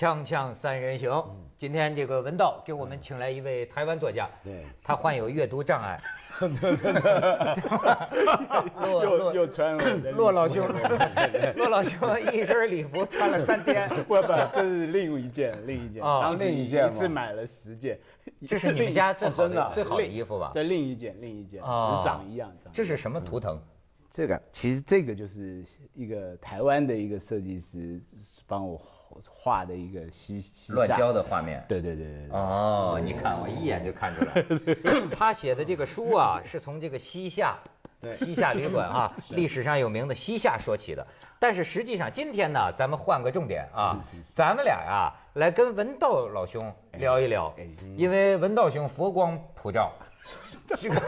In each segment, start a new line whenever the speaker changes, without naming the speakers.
锵锵三人行，今天这个文道给我们请来一位台湾作家，对，他患有阅读障碍。又又穿了，骆老兄，骆老兄一身礼服
穿了三天。不不，这是另一件，另一件，后另一件，一次买了十件。这是你们家最好的最好的衣服吧？在另一件，另一件啊，长一样。这是什么图腾？这个其实这个就是一个台湾的一个设计师
帮我。画的一个西西乱交的画面，对对对对，哦，你看我一眼就看出来。他写的这个书啊，是从这个西夏，西夏旅馆啊，历史上有名的西夏说起的。但是实际上今天呢，咱们换个重点啊，咱们俩呀，来跟文道老兄聊一聊，因为文道兄佛光普照。这个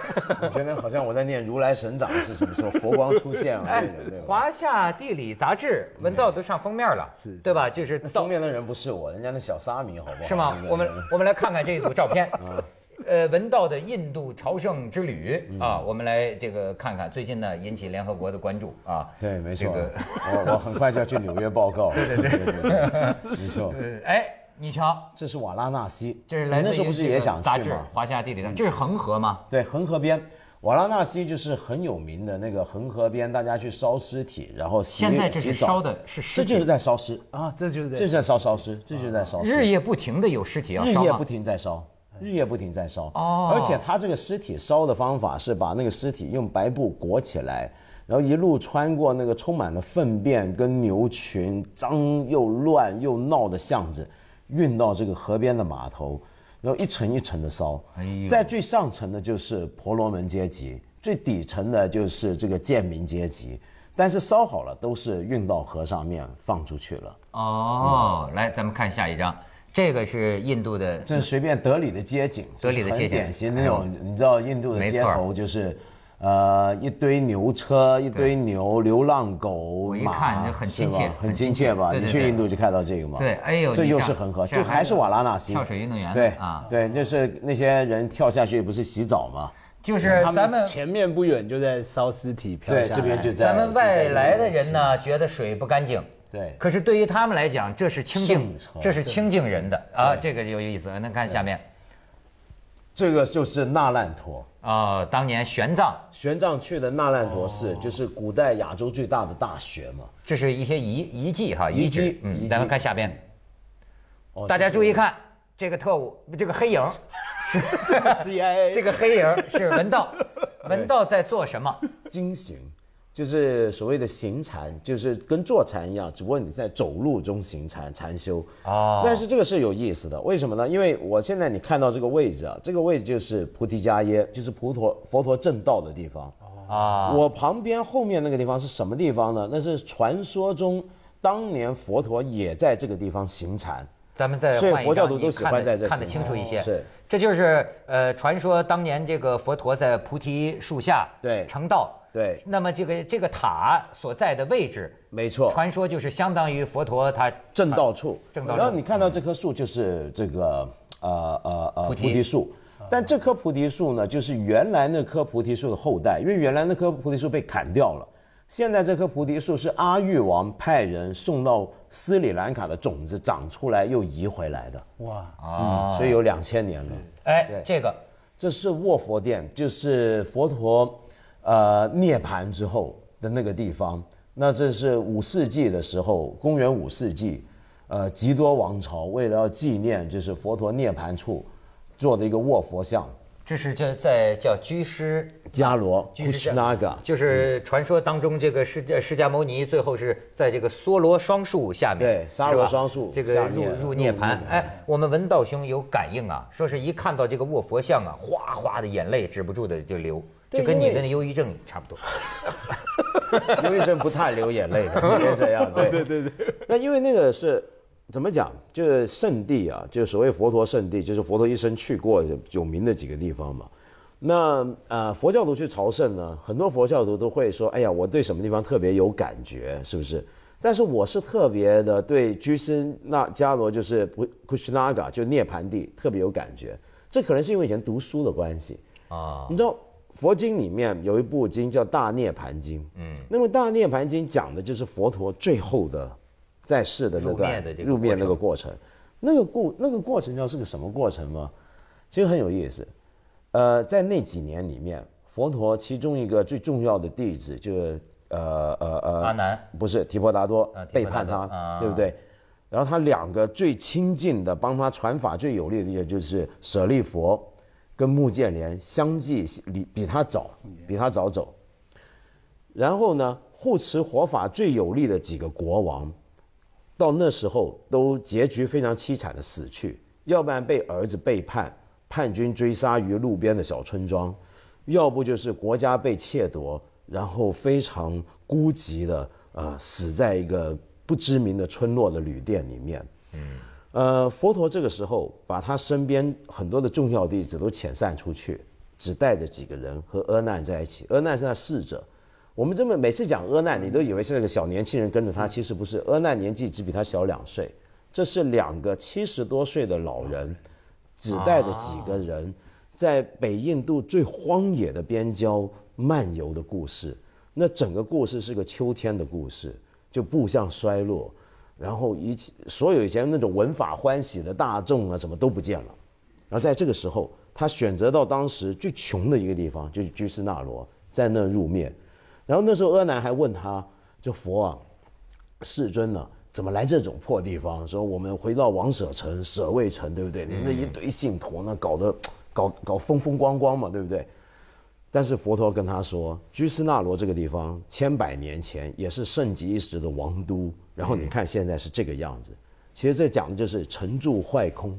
我觉得好像
我在念如来神掌是什么时候佛光出现了？哎，
华夏地理杂志文道都上封面了，对吧？就是封面的人不是我，人家那小沙弥好不好？是吗？我们我们来看看这一组照片呃，文道的印度朝圣之旅啊，我们来这个看看，最近呢引起联合国的关注啊。对，没错。我我很快就要去纽约报告。对对对，没错。哎。你瞧，这是瓦拉纳西，这是那时候不是也想去吗？《华夏地理》上，这是恒河吗？对，
恒河边，瓦拉纳西就是很有名的那个恒河边，大家去烧尸体，然后洗洗澡的，是尸体，这就是在烧尸
啊，这就这是
在烧烧尸，这就是在烧，尸、日
夜不停的有尸体，日夜不
停在烧，日夜不停在烧，而且他这个尸体烧的方法是把那个尸体用白布裹起来，然后一路穿过那个充满了粪便跟牛群脏又乱又闹的巷子。运到这个河边的码头，然后一层一层的烧，在最上层的就是婆罗门阶级，最底层的就是这个贱民阶级，但是烧好了都是运到河上面放出去
了。哦，来咱们看下一张，这个是印度的，这是随便德里
的街景，德里的街景典型那种，你知道印度的街头就是。呃，一堆牛车，一堆牛，流浪狗，看就很亲切，很亲切吧？你去印度就看到这个嘛？对，哎呦，这又是恒河，就还是瓦拉纳西跳水
运动员，对啊，对，
就是那些人跳下去不是洗澡吗？
就是他们
前面不远就在烧尸体漂下来，咱们外来的人呢觉得水不干净，对，可是对于他们来讲这是清净，这是清净人的啊，这个有意思。那看下面。这个就是那烂陀啊，当年玄奘，玄奘去的
那烂陀寺，就是古代亚洲最大的大学嘛。
这是一些遗遗迹哈，遗迹。嗯，咱们看下边，大家注意看这个特务，这个黑影，这个黑影是文道，文道在做什么？惊醒。
就是所谓的行禅，就是跟坐禅一样，只不过你在走路中行禅禅修
啊。但是
这个是有意思的，为什么呢？因为我现在你看到这个位置啊，这个位置就是菩提伽耶，就是菩陀佛陀正道的地方啊。我旁边后面那个地方是什么地方呢？那是传说中当年佛陀也在这个地方行禅。
咱们再换一所以佛教徒都喜欢在这儿看得清楚一些。是，这就是呃，传说当年这个佛陀在菩提树下对成道。对，那么这个这个塔所在的位置，没错，传说就是相当于佛陀他正道处。正道处。然后
你看到这棵树就是这个呃呃呃菩提树，但这棵菩提树呢，就是原来那棵菩提树的后代，因为原来那棵菩提树被砍掉了，现在这棵菩提树是阿育王派人送到斯里兰卡的种子长出来又移回来的。哇啊，所以有两千年了。
哎，这个
这是卧佛殿，就是佛陀。呃，涅槃之后的那个地方，那这是五世纪的时候，公元五世纪，呃，吉多王朝为了要纪念就是佛陀涅槃处做的一个卧佛像。
这是叫在叫居师
迦罗居师那个，就
是传说当中这个释释迦牟尼最后是在这个梭罗双树下面，对，沙罗双树这个入入涅槃。哎，我们文道兄有感应啊，说是一看到这个卧佛像啊，哗哗的眼泪止不住的就流。就跟你跟那忧郁症差不多，忧郁症不太流眼泪，是这样。对对 对，
那因为那个是怎么讲？就是圣地啊，就是所谓佛陀圣地，就是佛陀一生去过有名的几个地方嘛。那呃，佛教徒去朝圣呢，很多佛教徒都会说：“哎呀，我对什么地方特别有感觉，是不是？”但是我是特别的对居尸那伽罗，就是不库什 s 嘎，就涅槃地特别有感觉。这可能是因为以前读书的关系啊，你知道。佛经里面有一部经叫《大涅槃经》，嗯，那么《大涅槃经》讲的就是佛陀最后的在世的那段入灭那个过程。那个过那个过程叫是个什么过程吗？其实很有意思。呃，在那几年里面，佛陀其中一个最重要的弟子就是呃呃呃阿难，不是提婆达多背叛他，对不对？然后他两个最亲近的、帮他传法最有力的，也就是舍利佛。跟穆建连相继离比他早，比他早走。然后呢，护持活法最有力的几个国王，到那时候都结局非常凄惨的死去，要不然被儿子背叛，叛军追杀于路边的小村庄，要不就是国家被窃夺，然后非常孤寂的呃死在一个不知名的村落的旅店里面。嗯。呃，佛陀这个时候把他身边很多的重要弟子都遣散出去，只带着几个人和阿难在一起。阿难是他侍者，我们这么每次讲阿难，你都以为是那个小年轻人跟着他，其实不是。阿难年纪只比他小两岁，这是两个七十多岁的老人，
只带着几
个人，在北印度最荒野的边郊漫游的故事。那整个故事是个秋天的故事，就步向衰落。然后一切所有以前那种文法欢喜的大众啊，什么都不见了。然后在这个时候，他选择到当时最穷的一个地方，就是居士那罗，在那入灭。然后那时候，阿难还问他：“就佛啊，世尊呢，怎么来这种破地方？说我们回到王舍城、舍卫城，对不对？那一堆信徒，那搞得搞搞风风光光嘛，对不对？”但是佛陀跟他说，居斯那罗这个地方千百年前也是盛极一时的王都，然后你看现在是这个样子，其实这讲的就是成住坏空，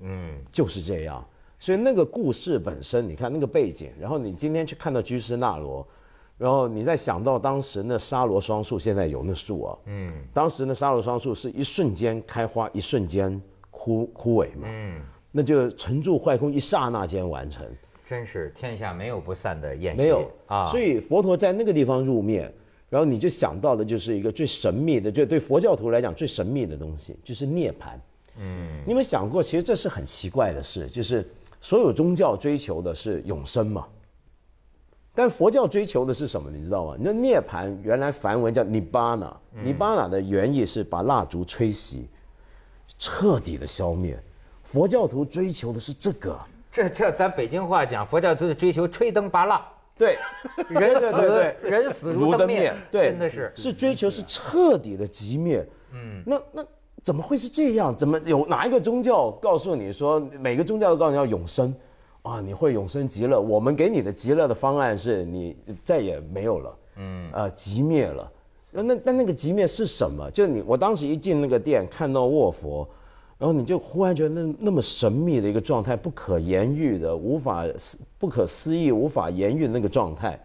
嗯，就是这样。所以那个故事本身，你看那个背景，然后你今天去看到居斯那罗，然后你再想到当时那沙罗双树，现在有那树啊，嗯，当时那沙罗双树是一瞬间开花，一瞬间枯枯萎嘛，嗯，那就成住坏空一刹那间完成。
真是天下没有不散的宴席，没有啊。所以
佛陀在那个地方入灭，然后你就想到的就是一个最神秘的，就对佛教徒来讲最神秘的东西，就是涅槃。嗯，你有没有想过，其实这是很奇怪的事，就是所有宗教追求的是永生嘛，但佛教追求的是什么，你知道吗？那涅槃原来梵文叫尼巴纳，尼巴纳的原意是把蜡烛吹熄，彻底的消灭。佛教徒追求的是这个。
这这，咱北京话讲，佛教都是追求吹灯拔蜡，对，人死人死如灯灭，对，真的是
是追求是彻底的极灭，嗯，那那怎么会是这样？怎么有哪一个宗教告诉你说每个宗教都告诉你要永生啊？你会永生极乐？我们给你的极乐的方案是你再也没有了，嗯，呃，极灭了，那那那个极灭是什么？就你我当时一进那个店看到卧佛。然后你就忽然觉得那那么神秘的一个状态，不可言喻的，无法思不可思议、无法言喻的那个状态，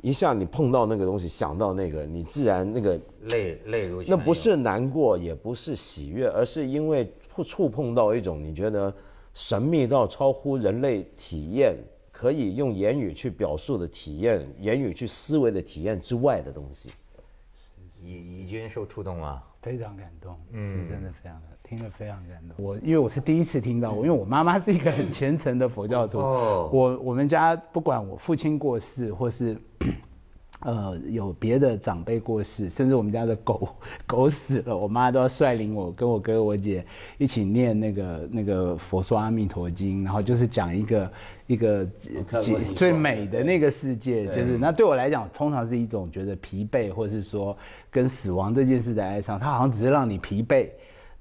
一下你碰到那个东西，想到那个，你自然那个
泪泪如。那不
是难过，也不是喜悦，而是因为触碰到一种你觉得神秘到超乎人类体验、可以用言语去表述的体验、言语去思维的体验之外的东西。
已已经受触动了。
非常感动，是真的非常的，听了非常感动。我因为我是第一次听到，我因为我妈妈是一个很虔诚的佛教徒，我我们家不管我父亲过世或是。呃，有别的长辈过世，甚至我们家的狗狗死了，我妈都要率领我跟我哥我姐一起念那个那个佛说阿弥陀经，然后就是讲一个一个最美的那个世界，就是那对我来讲，通常是一种觉得疲惫，或是说跟死亡这件事的哀伤，它好像只是让你疲惫。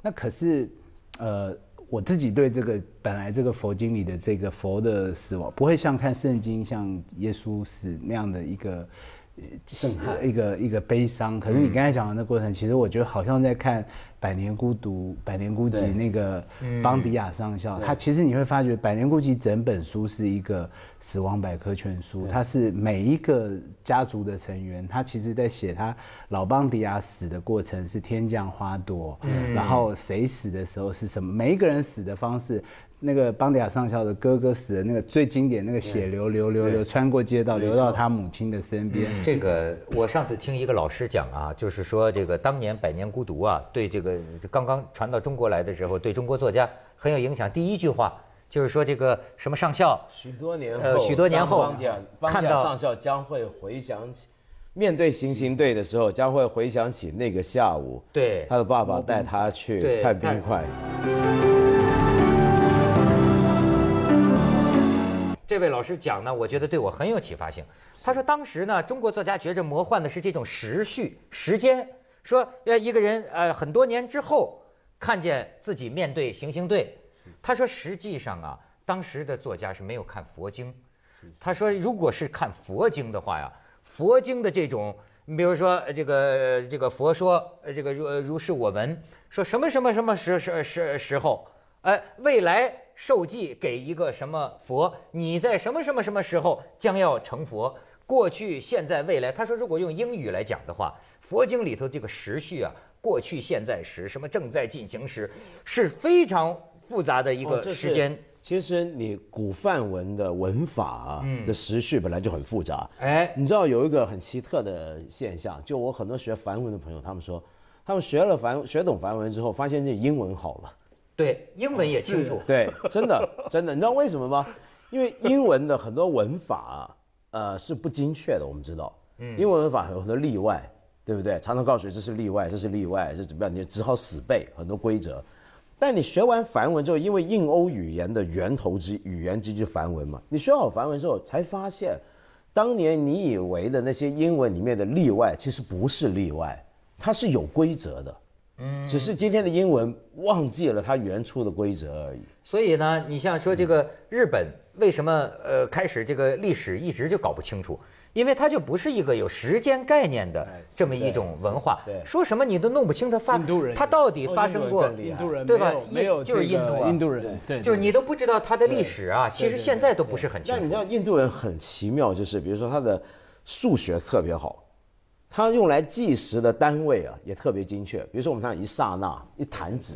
那可是，呃，我自己对这个本来这个佛经里的这个佛的死亡，不会像看圣经，像耶稣死那样的一个。震撼一个一个悲伤，可是你刚才讲的那过程，其实我觉得好像在看。百年孤独，百年孤寂，那个邦迪亚上校，他其实你会发觉，百年孤寂整本书是一个死亡百科全书，他是每一个家族的成员，他其实在写他老邦迪亚死的过程是天降花朵，然后谁死的时候是什么，每一个人死的方式，那个邦迪亚上校的哥哥死的那个最经典，那个血流流流流穿过街道，流到他
母亲的身边。这个我上次听一个老师讲啊，就是说这个当年百年孤独啊，对这个。呃，刚刚传到中国来的时候，对中国作家很有影响。第一句话就是说这个什么上校，许多年，呃，许多年后，看到上校将会回想起，
面对行刑队的时候，将会回想起那个下午，对，
他的爸爸带他去看冰块。这位老师讲呢，我觉得对我很有启发性。他说当时呢，中国作家觉着魔幻的是这种时序，时间。说，呃，一个人，呃，很多年之后看见自己面对行刑队，他说，实际上啊，当时的作家是没有看佛经，他说，如果是看佛经的话呀，佛经的这种，你比如说这个这个佛说，呃，这个如如是我闻，说什么什么什么时时时时候，哎，未来受记给一个什么佛，你在什么什么什么时候将要成佛。过去、现在、未来，他说，如果用英语来讲的话，佛经里头这个时序啊，过去、现在时，什么正在进行时，是非常复杂的一个时间。
其实你古梵文的文法啊，的时序本来就很复杂。哎，你知道有一个很奇特的现象，就我很多学梵文的朋友，他们说，他们学了梵学懂梵文之后，发现这英文好了。
对，英文也清楚。
对，真的真的，你知道为什么吗？因为英文的很多文法啊。呃，是不精确的。我们知道，英文法有很多例外，对不对？常常告诉你这是例外，这是例外，这怎么样？你只好死背很多规则。但你学完梵文之后，因为印欧语言的源头之语言就是梵文嘛，你学好梵文之后，才发现，当年你以为的那些英文里面的例外，其实不是例外，它是有规则的。
只是今天的英文忘记了它原初的规则而已。所以呢，你像说这个日本为什么呃开始这个历史一直就搞不清楚，因为它就不是一个有时间概念的这么一种文化。说什么你都弄不清它发它到底发生过，对吧？没有就是印度啊，印度人对，就是你都不知道它的历史啊，其实现在都不是很。但你
知道印度人很奇妙，就是比如说他的数学特别好。它用来计时的单位啊，也特别精确。比如说，我们看一刹那、一弹指，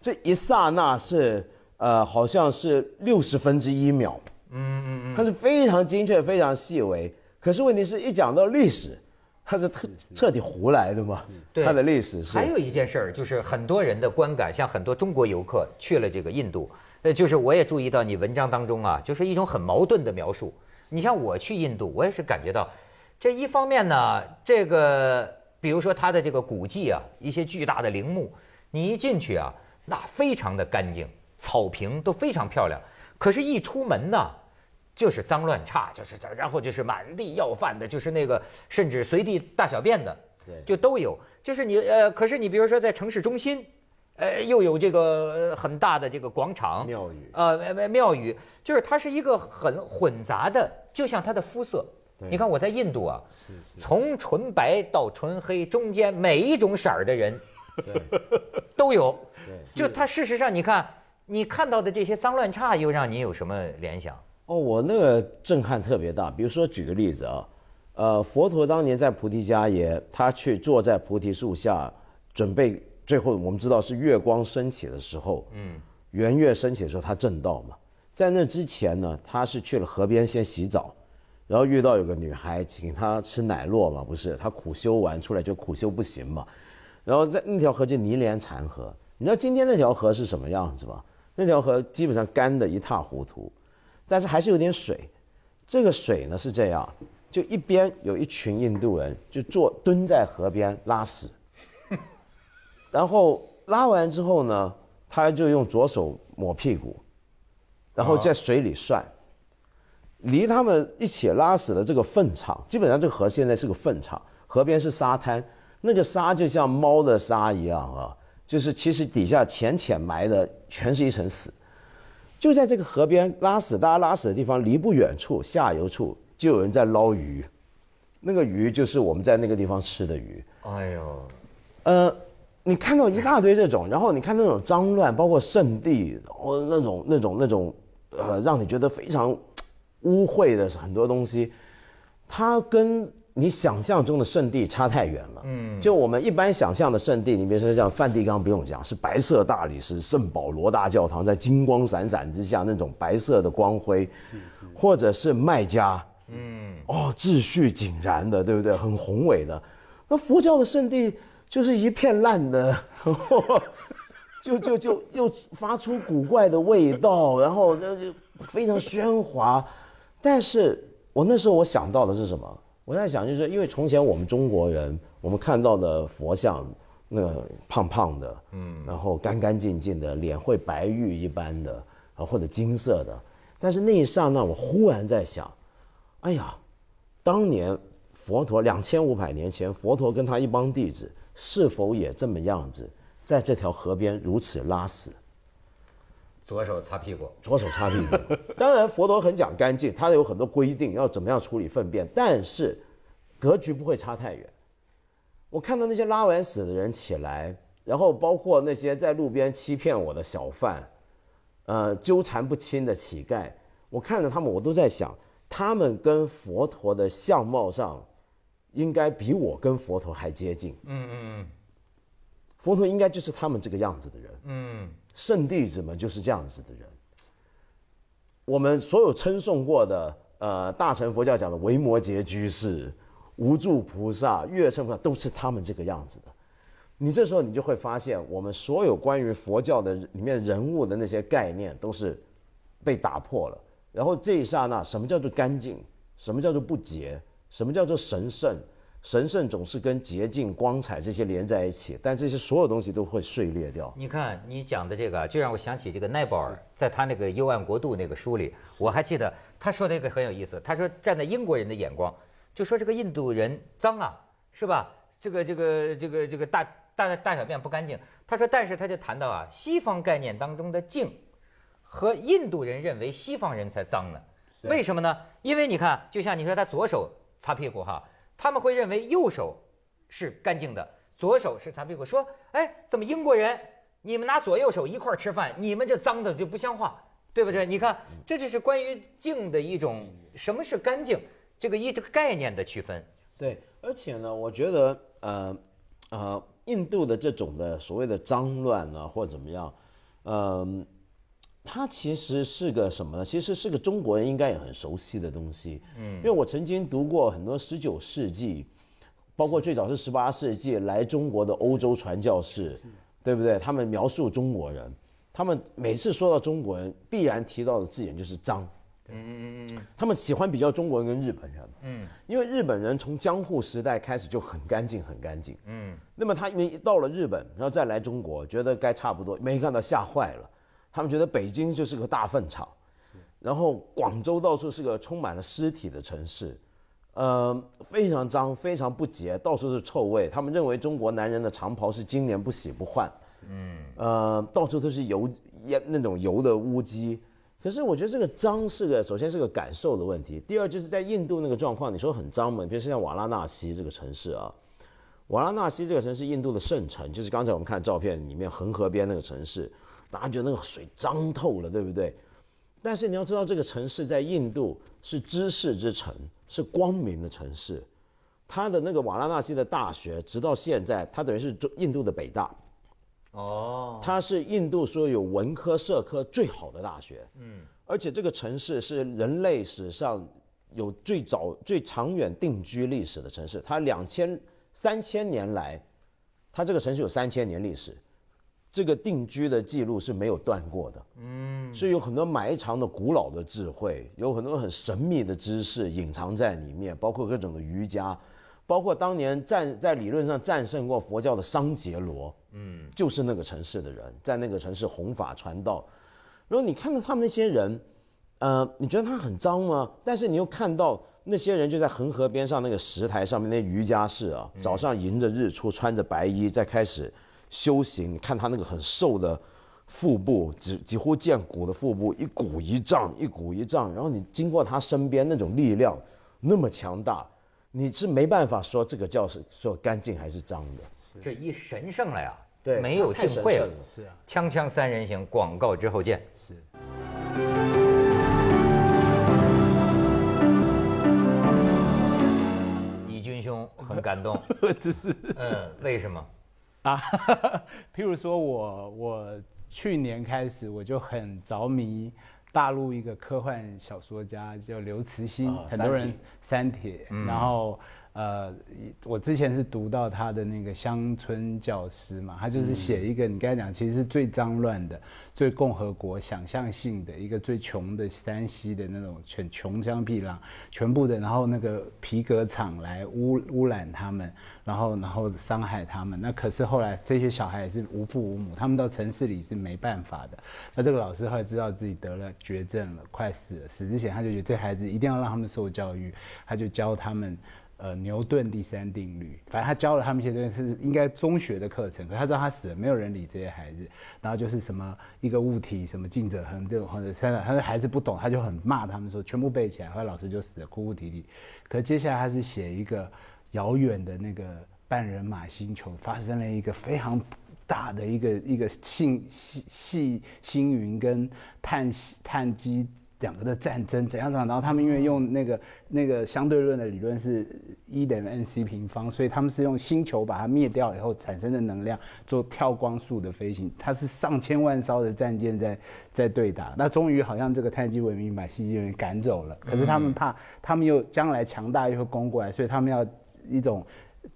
这一刹那是呃，好像是六十分之一秒。
嗯嗯嗯，它
是非常精确、非常细微。可是问题是一讲到历史，它是彻彻底胡来的嘛？对，它的历史是。还有一件
事儿，就是很多人的观感，像很多中国游客去了这个印度，呃，就是我也注意到你文章当中啊，就是一种很矛盾的描述。你像我去印度，我也是感觉到。这一方面呢，这个比如说它的这个古迹啊，一些巨大的陵墓，你一进去啊，那非常的干净，草坪都非常漂亮。可是，一出门呢，就是脏乱差，就是这，然后就是满地要饭的，就是那个甚至随地大小便的，对，就都有。就是你呃，可是你比如说在城市中心，呃，又有这个很大的这个广场，庙宇，呃，庙庙宇，就是它是一个很混杂的，就像它的肤色。你看我在印度啊，从纯白到纯黑中间每一种色儿的人，都有。就他事实上，你看你看到的这些脏乱差，又让你有什么联想？
哦，我那个震撼特别大。比如说举个例子啊，呃，佛陀当年在菩提迦耶，他去坐在菩提树下，准备最后我们知道是月光升起的时候，嗯，圆月升起的时候他正道嘛。在那之前呢，他是去了河边先洗澡。然后遇到有个女孩请她吃奶酪嘛，不是她苦修完出来就苦修不行嘛，然后在那条河就泥连残河，你知道今天那条河是什么样子吗？那条河基本上干得一塌糊涂，但是还是有点水。这个水呢是这样，就一边有一群印度人就坐蹲在河边拉屎，然后拉完之后呢，他就用左手抹屁股，然后在水里涮。离他们一起拉屎的这个粪场，基本上这个河现在是个粪场，河边是沙滩，那个沙就像猫的沙一样啊，就是其实底下浅浅埋的全是一层屎，就在这个河边拉屎，大家拉屎的地方离不远处下游处就有人在捞鱼，那个鱼就是我们在那个地方吃的鱼。
哎呦，
呃，你看到一大堆这种，然后你看那种脏乱，包括圣地，哦，那种那种那种，呃，让你觉得非常。污秽的很多东西，它跟你想象中的圣地差太远了。嗯，就我们一般想象的圣地，你比如说像梵蒂冈，不用讲，是白色大理石圣保罗大教堂，在金光闪闪之下那种白色的光辉，或者是麦加，嗯，哦，秩序井然的，对不对？很宏伟的。那佛教的圣地就是一片烂的，就就就又发出古怪的味道，然后那就非常喧哗。但是我那时候我想到的是什么？我在想，就是因为从前我们中国人，我们看到的佛像，那个胖胖的，嗯，然后干干净净的脸，会白玉一般的，啊，或者金色的。但是那一刹那，我忽然在想，哎呀，当年佛陀两千五百年前，佛陀跟他一帮弟子，是否也这么样子，在这条河边如此拉屎？
左手擦屁股，左手
擦屁股。当然，佛陀很讲干净，他有很多规定要怎么样处理粪便，但是格局不会差太远。我看到那些拉完屎的人起来，然后包括那些在路边欺骗我的小贩，呃，纠缠不清的乞丐，我看着他们，我都在想，他们跟佛陀的相貌上应该比我跟佛陀还接近。嗯嗯嗯，佛陀应该就是他们这个样子的人。嗯。圣弟子们就是这样子的人。我们所有称颂过的，呃，大乘佛教讲的维摩诘居士、无助菩萨、月圣菩萨，都是他们这个样子的。你这时候你就会发现，我们所有关于佛教的里面人物的那些概念，都是被打破了。然后这一刹那，什么叫做干净？什么叫做不洁？什么叫做神圣？神圣总是跟洁净、光彩这些连在一起，但这些所有东西都会碎裂掉。
你看，你讲的这个，就让我想起这个奈保尔在他那个《幽暗国度》那个书里，我还记得他说的一个很有意思。他说站在英国人的眼光，就说这个印度人脏啊，是吧？这个这个这个这个大大大小便不干净。他说，但是他就谈到啊，西方概念当中的净，和印度人认为西方人才脏呢。为什么呢？因为你看，就像你说他左手擦屁股哈。他们会认为右手是干净的，左手是擦屁股。说，哎，怎么英国人，你们拿左右手一块儿吃饭，你们这脏的就不像话，对不对？你看，这就是关于净的一种什么是干净这个一这个概念的区分。
对，而且呢，我觉得，呃，呃，印度的这种的所谓的脏乱呢，或者怎么样，嗯。他其实是个什么呢？其实是个中国人应该也很熟悉的东西。嗯，因为我曾经读过很多十九世纪，包括最早是十八世纪来中国的欧洲传教士，对不对？他们描述中国人，他们每次说到中国人，必然提到的字眼就是脏。
嗯嗯嗯嗯。
他们喜欢比较中国人跟日本人。嗯。因为日本人从江户时代开始就很干净，很干净。嗯。那么他因为到了日本，然后再来中国，觉得该差不多，没看到吓坏了。他们觉得北京就是个大粪场，然后广州到处是个充满了尸体的城市，呃，非常脏，非常不洁，到处是臭味。他们认为中国男人的长袍是今年不洗不换，嗯，呃，到处都是油烟那种油的污迹。可是我觉得这个脏是个首先是个感受的问题，第二就是在印度那个状况，你说很脏嘛？比如像瓦拉纳西这个城市啊，瓦拉纳西这个城市，印度的圣城，就是刚才我们看照片里面恒河边那个城市。大家觉得那个水脏透了，对不对？但是你要知道，这个城市在印度是知识之城，是光明的城市。它的那个瓦拉纳西的大学，直到现在，它等于是印度的北大。哦，它是印度说有文科社科最好的大学。嗯，而且这个城市是人类史上有最早最长远定居历史的城市。它两千、三千年来，它这个城市有三千年历史。这个定居的记录是没有断过的，嗯，所以有很多埋藏的古老的智慧，有很多很神秘的知识隐藏在里面，包括各种的瑜伽，包括当年战在理论上战胜过佛教的桑杰罗，嗯，就是那个城市的人在那个城市弘法传道。如果你看到他们那些人，呃，你觉得他很脏吗？但是你又看到那些人就在恒河边上那个石台上面那瑜伽室啊，早上迎着日出，穿着白衣在开始。修行，你看他那个很瘦的腹部，几几乎见骨的腹部，一鼓一胀，一鼓一胀。然后你经过他身边，那种力量那么强大，你是没办法说这个叫是说干净还是脏的。
这一神圣了呀，对，没有太神圣了。是啊。锵锵三人行，广告之后见。是。以军兄很感动。这 是。嗯，为什么？啊，
譬如说，我我去年开始我就很着迷大陆一个科幻小说家叫刘慈欣，很多人删帖，然后。呃，我之前是读到他的那个乡村教师嘛，他就是写一个，你刚才讲其实是最脏乱的、最共和国想象性的一个最穷的山西的那种全穷乡僻壤，全部的，然后那个皮革厂来污污染他们，然后然后伤害他们。那可是后来这些小孩也是无父无母，他们到城市里是没办法的。那这个老师后来知道自己得了绝症了，快死了，死之前他就觉得这孩子一定要让他们受教育，他就教他们。呃，牛顿第三定律，反正他教了他们一些东西，是应该中学的课程。可他知道他死了，没有人理这些孩子。然后就是什么一个物体什么近者恒定或者什么，他的孩子不懂，他就很骂他们说全部背起来。后来老师就死了，哭哭啼啼。可接下来他是写一个遥远的那个半人马星球发生了一个非常大的一个一个星星星星云跟碳碳基。两个的战争怎样怎样，然后他们因为用那个那个相对论的理论是一等于 n C 平方，所以他们是用星球把它灭掉以后产生的能量做跳光速的飞行。它是上千万艘的战舰在在对打。那终于好像这个太基文明把西基文明赶走了。可是他们怕，他们又将来强大又会攻过来，所以他们要一种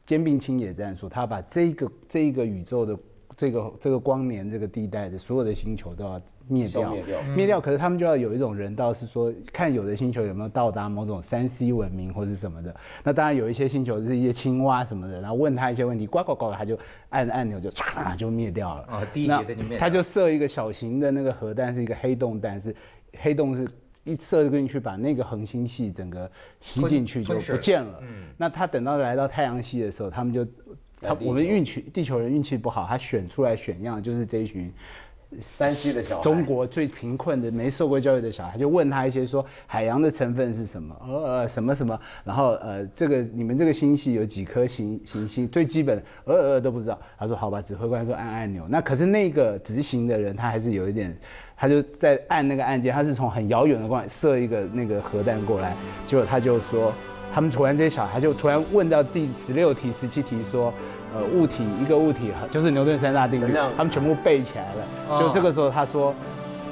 兼并清野战术。他把这个这一个宇宙的。这个这个光年这个地带的所有的星球都要灭掉，灭掉。可是他们就要有一种人道，是说看有的星球有没有到达某种三 C 文明或者什么的。那当然有一些星球是一些青蛙什么的，然后问他一些问题，呱呱呱，他就按按钮就唰就灭掉了。啊，他就设一个小型的那个核弹，是一个黑洞弹，是黑洞是一射进去把那个恒星系整个吸进去就不见了。嗯，那他等到来到太阳系的时候，他们就。他我们运气，地球人运气不好，他选出来选样就是这一群山西的小，孩，中国最贫困的、没受过教育的小孩，就问他一些说海洋的成分是什么？呃，什么什么？然后呃，这个你们这个星系有几颗行行星？最基本呃呃都不知道。他说好吧，指挥官说按按钮。那可是那个执行的人他还是有一点，他就在按那个按键，他是从很遥远的光射一个那个核弹过来，结果他就说。他们突然，这些小孩就突然问到第十六题、十七题，说，呃，物体一个物体就是牛顿三大定律，他们全部背起来了。就这个时候，他说，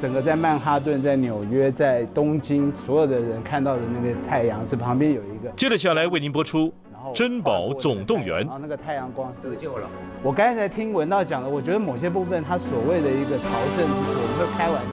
整个在曼哈顿、在纽约、在东京，所有的人看到的那个太阳，是旁边有一个。
接着下来为您播出
《珍宝总动员》。啊，
那个太阳光是。得救了。我刚才听文道讲的，我觉得某些部分他所谓的一个朝圣，我们会开笑。